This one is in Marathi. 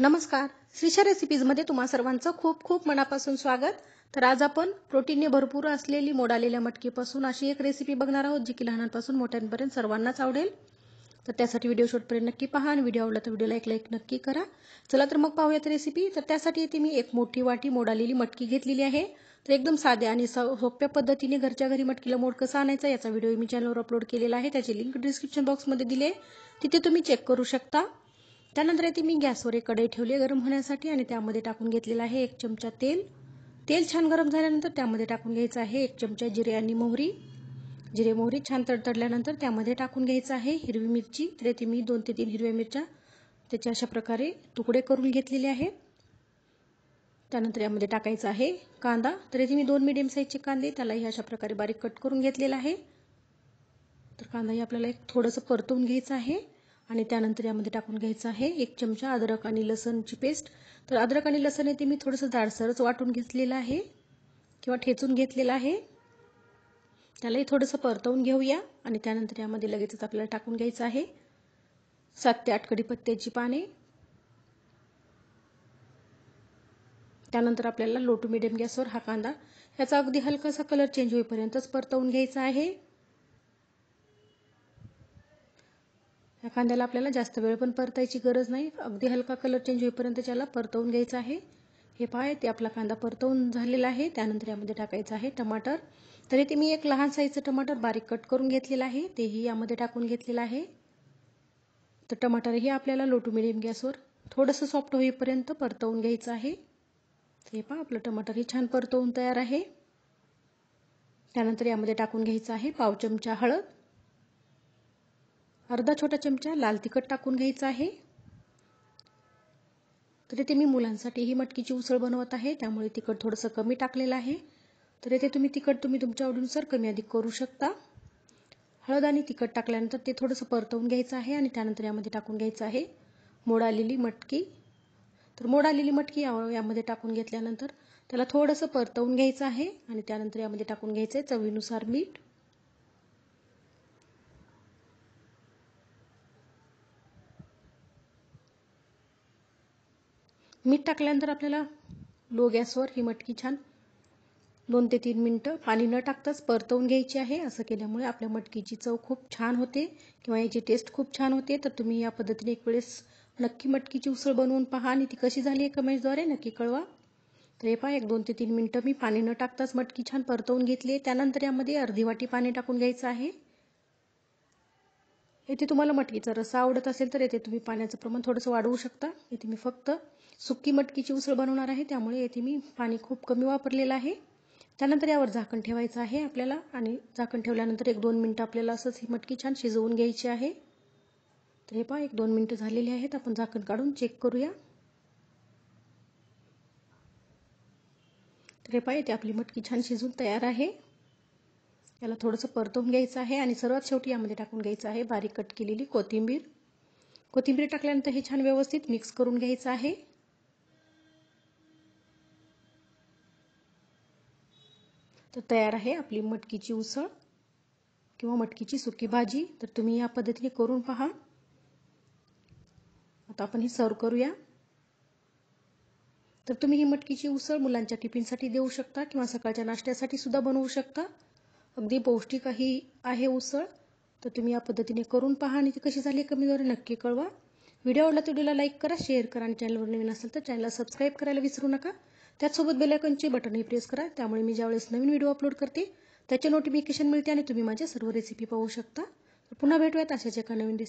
नमस्कार श्रीशा रेसिपीजमध्ये तुम्हा सर्वांचं खूप खूप मनापासून स्वागत तर आज आपण प्रोटीनने भरपूर असलेली मोडालेल्या मटकीपासून अशी एक रेसिपी बघणार आहोत जी की लहानांपासून मोठ्यांपर्यंत सर्वांनाच आवडेल तर त्यासाठी व्हिडिओ शॉर्टपर्यंत नक्की पहा आणि व्हिडिओ आवडला तर व्हिडिओला एक लाईक नक्की करा चला तर मग पाहूयात रेसिपी तर त्यासाठी येते मी एक मोठी वाटी मोडालेली मटकी घेतलेली आहे तर एकदम साध्या आणि सोप्या पद्धतीने घरच्या घरी मटकीला मोड कसा आणायचा याचा व्हिडिओ मी चॅनलवर अपलोड केलेला आहे त्याची लिंक डिस्क्रिप्शन बॉक्समध्ये दिली आहे तिथे तुम्ही चेक करू शकता त्यानंतर येते मी गॅसवर एक कढई ठेवली आहे गरम होण्यासाठी आणि त्यामध्ये टाकून घेतलेलं आहे एक चमचा तेल तेल छान गरम झाल्यानंतर त्यामध्ये टाकून घ्यायचं आहे एक चमचा जिरे आणि मोहरी जिरे मोहरी छान तडतडल्यानंतर त्यामध्ये टाकून घ्यायचं आहे हिरवी मिरची तर येते मी दोन ते तीन हिरव्या मिरच्या त्याचे अशा प्रकारे तुकडे करून घेतलेले आहे त्यानंतर यामध्ये टाकायचं आहे कांदा तर येथे मी दोन मिडियम साईजचे कांदे त्यालाही अशा प्रकारे बारीक कट करून घेतलेला आहे तर कांदाही आपल्याला एक थोडंसं परतवून घ्यायचं आहे आणि त्यानंतर यामध्ये टाकून घ्यायचं आहे एक चमचा अद्रक आणि लसणची पेस्ट तर अद्रक आणि लसण आहे ते मी थोडंसं जाडसरच वाटून घेतलेलं आहे किंवा ठेचून घेतलेलं आहे त्यालाही थोडंसं परतवून घेऊया आणि त्यानंतर यामध्ये लगेचच आपल्याला टाकून घ्यायचं आहे सात ते आठ कढीपत्त्याची पाने त्यानंतर आपल्याला लो टू मिडियम गॅसवर हा कांदा ह्याचा अगदी हलकासा कलर चेंज होईपर्यंतच परतवून घ्यायचा आहे या कांद्याला आपल्याला जास्त वेळ पण परतायची गरज नाही अगदी हलका कलर चेंज होईपर्यंत त्याला परतवून घ्यायचं आहे हे पहा ते आपला कांदा परतवून झालेला आहे त्यानंतर यामध्ये टाकायचं आहे टमाटर तरी इथे मी एक लहान साईजचं टमाटर बारीक कट करून घेतलेलं आहे तेही यामध्ये टाकून घेतलेलं आहे तर टमाटरही आपल्याला लो टू मिडियम गॅसवर थोडंसं सॉफ्ट होईपर्यंत परतवून घ्यायचं आहे हे पहा आपलं टमाटरही छान परतवून तयार आहे त्यानंतर यामध्ये टाकून घ्यायचं आहे पाव चमचा हळद अर्धा छोटा चमचा लाल तिखट टाकून घ्यायचा आहे तर इथे मी मुलांसाठी ही मटकीची उसळ बनवत आहे त्यामुळे तिखट थोडंसं कमी टाकलेलं आहे तर इथे तुम्ही तिखट तुम्ही तुमच्या आवडीनुसार कमी अधिक करू शकता हळद आणि तिखट टाकल्यानंतर ते थोडंसं परतवून घ्यायचं आहे आणि त्यानंतर यामध्ये टाकून घ्यायचं आहे मोड आलेली मटकी तर मोड आलेली मटकी यामध्ये टाकून घेतल्यानंतर त्याला थोडंसं परतवून घ्यायचं आहे आणि त्यानंतर यामध्ये टाकून घ्यायचं आहे चवीनुसार मीठ मीठ टाकल्यानंतर आपल्याला लो गॅसवर ही मटकी छान दोन ते तीन मिनटं पाणी न टाकताच परतवून घ्यायची आहे असं केल्यामुळे आपल्या मटकीची चव खूप छान होते किंवा याची टेस्ट खूप छान होते तर तुम्ही या पद्धतीने एक वेळेस नक्की मटकीची उसळ बनवून पहा आणि ती कशी झाली आहे कमेंट्सद्वारे नक्की कळवा तर हे पहा एक दोन ते तीन मिनटं मी पाणी न टाकताच मटकी छान परतवून घेतली आहे त्यानंतर यामध्ये अर्धी वाटी पाणी टाकून घ्यायचं आहे येथे तुम्हाला मटकीचा रसा आवडत असेल तर येथे तुम्ही पाण्याचं प्रमाण थोडंसं वाढवू शकता येथे मी फक्त सुक्की मटकीची उसळ बनवणार आहे त्यामुळे येथे मी पाणी खूप कमी वापरलेलं आहे त्यानंतर यावर झाकण ठेवायचं आहे आपल्याला आणि झाकण ठेवल्यानंतर एक दोन मिनटं आपल्याला असंच ही मटकी छान शिजवून घ्यायची आहे तर हे पहा एक दोन मिनटं झालेली आहेत आपण झाकण काढून चेक करूया तर हे पहा येते आपली मटकी छान शिजून तयार आहे याला थोडंसं परतवून घ्यायचं आहे आणि सर्वात शेवटी यामध्ये टाकून घ्यायचं आहे बारीक कट केलेली कोथिंबीर कोथिंबीर टाकल्यानंतर हे छान व्यवस्थित मिक्स करून घ्यायचं आहे तर तयार आहे आपली मटकीची उसळ किंवा मटकीची सुकी भाजी तर तुम्ही या पद्धतीने करून पहा आता आपण हे सर्व करूया तर तुम्ही ही मटकीची उसळ मुलांच्या टिफिनसाठी देऊ शकता किंवा सकाळच्या नाश्त्यासाठी सुद्धा बनवू शकता अगदी पौष्टिक ही आहे उसळ तर तुम्ही या पद्धतीने करून पहा आणि ती कशी झाली कमी द्वारे नक्की कळवा व्हिडिओ आवडला तर व्हिडिओला लाईक करा शेअर करा आणि चॅनलवर नवीन असेल तर चॅनलला सबस्क्राईब करायला विसरू नका त्याचसोबत बेलायकनचे बटनही प्रेस करा त्यामुळे मी ज्यावेळेस नवीन व्हिडिओ अपलोड करते त्याचे नोटिफिकेशन मिळते आणि तुम्ही माझ्या सर्व रेसिपी पाहू शकता पुन्हा भेटूयात अशाच एका नवीन